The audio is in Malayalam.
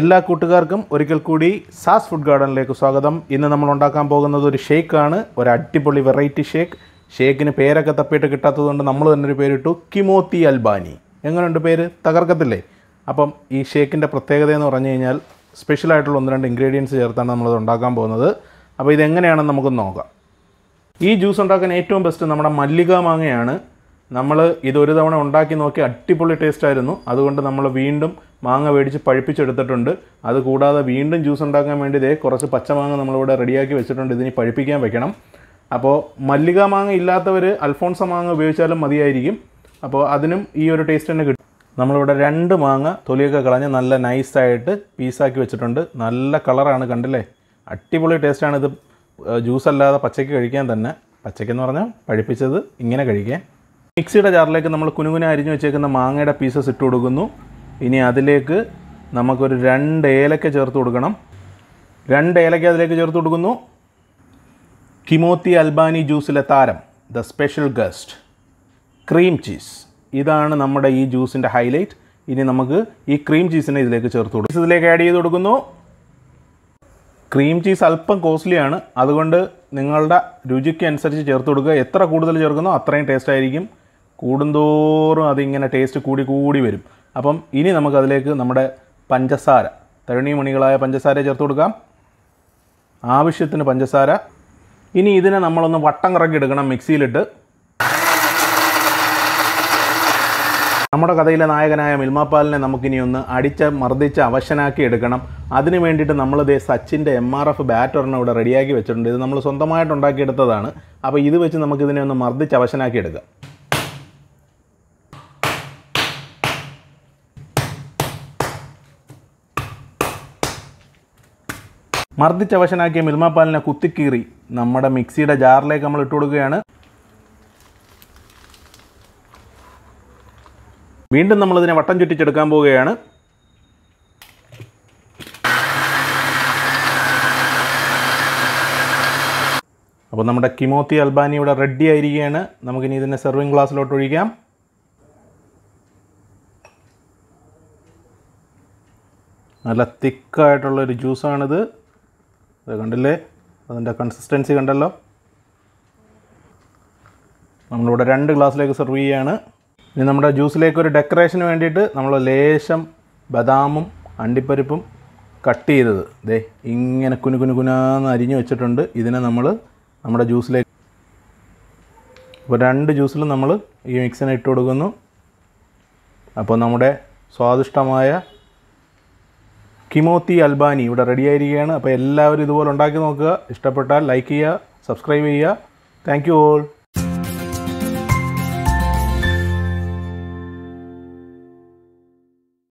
എല്ലാ കൂട്ടുകാർക്കും ഒരിക്കൽ കൂടി സാസ് ഫുഡ് ഗാർഡനിലേക്ക് സ്വാഗതം ഇന്ന് നമ്മൾ ഉണ്ടാക്കാൻ പോകുന്നത് ഒരു ഷേക്കാണ് ഒരു അടിപൊളി വെറൈറ്റി ഷേക്ക് ഷേക്കിന് പേരൊക്കെ തപ്പിയിട്ട് കിട്ടാത്തതുകൊണ്ട് നമ്മൾ തന്നെ ഒരു പേരിട്ടു കിമോത്തി അൽബാനി എങ്ങനെയുണ്ട് പേര് തകർക്കത്തില്ലേ അപ്പം ഈ ഷേക്കിൻ്റെ പ്രത്യേകത എന്ന് പറഞ്ഞു കഴിഞ്ഞാൽ സ്പെഷ്യലായിട്ടുള്ള ഒന്ന് രണ്ട് ഇൻഗ്രീഡിയൻസ് ചേർത്താണ് നമ്മളത് ഉണ്ടാക്കാൻ പോകുന്നത് അപ്പോൾ ഇതെങ്ങനെയാണെന്ന് നമുക്ക് നോക്കാം ഈ ജ്യൂസ് ഉണ്ടാക്കാൻ ഏറ്റവും ബെസ്റ്റ് നമ്മുടെ മല്ലിക മാങ്ങയാണ് നമ്മൾ ഇതൊരു തവണ ഉണ്ടാക്കി നോക്കി അടിപൊളി ടേസ്റ്റ് ആയിരുന്നു അതുകൊണ്ട് നമ്മൾ വീണ്ടും മാങ്ങ മേടിച്ച് പഴുപ്പിച്ചെടുത്തിട്ടുണ്ട് അതുകൂടാതെ വീണ്ടും ജ്യൂസ് ഉണ്ടാക്കാൻ വേണ്ടി ഇതേ കുറച്ച് പച്ചമാങ്ങ നമ്മളിവിടെ റെഡിയാക്കി വെച്ചിട്ടുണ്ട് ഇതിനി പഴുപ്പിക്കാൻ വെക്കണം അപ്പോൾ മല്ലിക മാങ്ങ ഇല്ലാത്തവർ അൽഫോൺസ മാങ്ങ ഉപയോഗിച്ചാലും മതിയായിരിക്കും അപ്പോൾ അതിനും ഈ ഒരു ടേസ്റ്റ് തന്നെ കിട്ടും നമ്മളിവിടെ രണ്ട് മാങ്ങ തൊലിയൊക്കെ കളഞ്ഞ് നല്ല നൈസായിട്ട് പീസാക്കി വെച്ചിട്ടുണ്ട് നല്ല കളറാണ് കണ്ടില്ലേ അടിപൊളി ടേസ്റ്റാണിത് ഇത് ജ്യൂസ് അല്ലാതെ പച്ചയ്ക്ക് കഴിക്കാൻ തന്നെ പച്ചയ്ക്കെന്ന് പറഞ്ഞാൽ പഴുപ്പിച്ചത് ഇങ്ങനെ കഴിക്കാം മിക്സിയുടെ ജാറിലേക്ക് നമ്മൾ കുനുകുന അരിഞ്ഞു വെച്ചേക്കുന്ന മാങ്ങയുടെ പീസസ് ഇട്ട് കൊടുക്കുന്നു ഇനി അതിലേക്ക് നമുക്കൊരു രണ്ട് ഏലക്ക ചേർത്ത് കൊടുക്കണം രണ്ട് ഏലക്ക അതിലേക്ക് ചേർത്ത് കൊടുക്കുന്നു കിമോത്തി അൽബാനി ജ്യൂസിലെ താരം the special guest cream cheese ഇതാണ് നമ്മുടെ ഈ ജ്യൂസിൻ്റെ ഹൈലൈറ്റ് ഇനി നമുക്ക് ഈ ക്രീം ചീസിനെ ഇതിലേക്ക് ചേർത്ത് കൊടുക്കും ഇതിലേക്ക് ആഡ് ചെയ്ത് കൊടുക്കുന്നു ക്രീം ചീസ് അല്പം കോസ്റ്റ്ലിയാണ് അതുകൊണ്ട് നിങ്ങളുടെ രുചിക്ക് അനുസരിച്ച് ചേർത്ത് കൊടുക്കുക എത്ര കൂടുതൽ ചേർക്കുന്നോ അത്രയും ടേസ്റ്റ് ആയിരിക്കും കൂടുന്തോറും അതിങ്ങനെ ടേസ്റ്റ് കൂടി കൂടി വരും അപ്പം ഇനി നമുക്കതിലേക്ക് നമ്മുടെ പഞ്ചസാര മണികളായ പഞ്ചസാര ചേർത്ത് കൊടുക്കാം ആവശ്യത്തിന് പഞ്ചസാര ഇനി ഇതിനെ നമ്മളൊന്ന് വട്ടം കറക്കി എടുക്കണം മിക്സിയിലിട്ട് നമ്മുടെ കഥയിലെ നായകനായ മിൽമാപ്പാലിനെ നമുക്കിനി ഒന്ന് അടിച്ച് മർദ്ദിച്ച് അവശനാക്കി എടുക്കണം അതിന് വേണ്ടിയിട്ട് നമ്മളിത് സച്ചിൻ്റെ എം ആർ എഫ് ബാറ്ററിനെ ഇവിടെ റെഡിയാക്കി വെച്ചിട്ടുണ്ട് ഇത് നമ്മൾ സ്വന്തമായിട്ട് ഉണ്ടാക്കിയെടുത്തതാണ് അപ്പോൾ ഇത് വെച്ച് നമുക്കിതിനെ ഒന്ന് മർദ്ദിച്ച് അവശനാക്കി എടുക്കാം മർദ്ദിച്ച വശനാക്കിയ മിൽമ കുത്തിക്കീറി നമ്മുടെ മിക്സിയുടെ ജാറിലേക്ക് നമ്മൾ ഇട്ട് കൊടുക്കുകയാണ് വീണ്ടും നമ്മളിതിനെ വട്ടം ചുറ്റിച്ചെടുക്കാൻ പോവുകയാണ് അപ്പോൾ നമ്മുടെ കിമോത്തി അൽബാനി ഇവിടെ റെഡി ആയിരിക്കുകയാണ് നമുക്കിനി ഇതിനെ സെർവിങ് ഗ്ലാസ്സിലോട്ട് ഒഴിക്കാം നല്ല തിക്കായിട്ടുള്ളൊരു ജ്യൂസാണിത് അത് കണ്ടില്ലേ അതിൻ്റെ കൺസിസ്റ്റൻസി കണ്ടല്ലോ നമ്മളിവിടെ രണ്ട് ഗ്ലാസ്സിലേക്ക് സെർവ് ചെയ്യുകയാണ് ഇനി നമ്മുടെ ജ്യൂസിലേക്ക് ഒരു ഡെക്കറേഷന് വേണ്ടിയിട്ട് നമ്മൾ ലേശം ബദാമും അണ്ടിപ്പരിപ്പും കട്ട് ചെയ്തത് ദേ ഇങ്ങനെ കുനു കുനു കുനാന്ന് അരിഞ്ഞു വെച്ചിട്ടുണ്ട് ഇതിനെ നമ്മൾ നമ്മുടെ ജ്യൂസിലേക്ക് ഇപ്പോൾ രണ്ട് ജ്യൂസിലും നമ്മൾ ഈ മിക്സിനെ ഇട്ട് കൊടുക്കുന്നു അപ്പോൾ നമ്മുടെ സ്വാദിഷ്ടമായ കിമോത്തി അൽബാനി ഇവിടെ റെഡിയായിരിക്കുകയാണ് അപ്പോൾ എല്ലാവരും ഇതുപോലെ ഉണ്ടാക്കി നോക്കുക ഇഷ്ടപ്പെട്ടാൽ ലൈക്ക് ചെയ്യുക സബ്സ്ക്രൈബ് ചെയ്യുക താങ്ക് യു ഓൾ